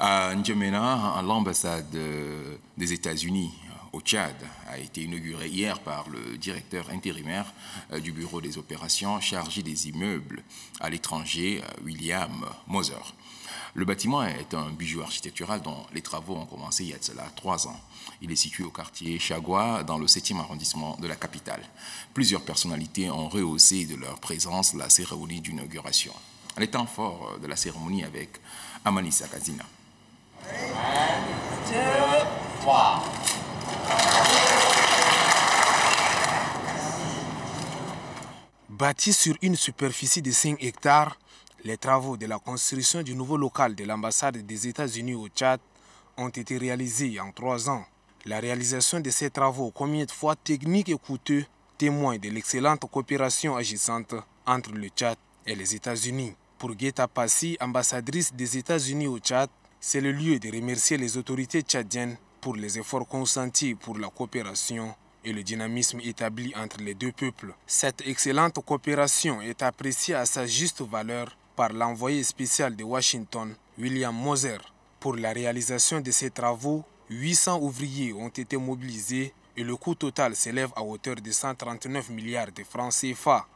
À N'Djamena, l'ambassade euh, des États-Unis euh, au Tchad a été inaugurée hier par le directeur intérimaire euh, du bureau des opérations chargé des immeubles à l'étranger, William Moser. Le bâtiment est un bijou architectural dont les travaux ont commencé il y a de cela trois ans. Il est situé au quartier Chagua, dans le 7e arrondissement de la capitale. Plusieurs personnalités ont rehaussé de leur présence la cérémonie d'inauguration. est temps fort de la cérémonie avec Amanissa Kazina. Bâti sur une superficie de 5 hectares, les travaux de la construction du nouveau local de l'ambassade des États-Unis au Tchad ont été réalisés en trois ans. La réalisation de ces travaux, combien de fois techniques et coûteux, témoigne de l'excellente coopération agissante entre le Tchad et les États-Unis. Pour Guetta Passi, ambassadrice des États-Unis au Tchad, c'est le lieu de remercier les autorités tchadiennes pour les efforts consentis pour la coopération et le dynamisme établi entre les deux peuples. Cette excellente coopération est appréciée à sa juste valeur par l'envoyé spécial de Washington, William Moser. Pour la réalisation de ces travaux, 800 ouvriers ont été mobilisés et le coût total s'élève à hauteur de 139 milliards de francs CFA.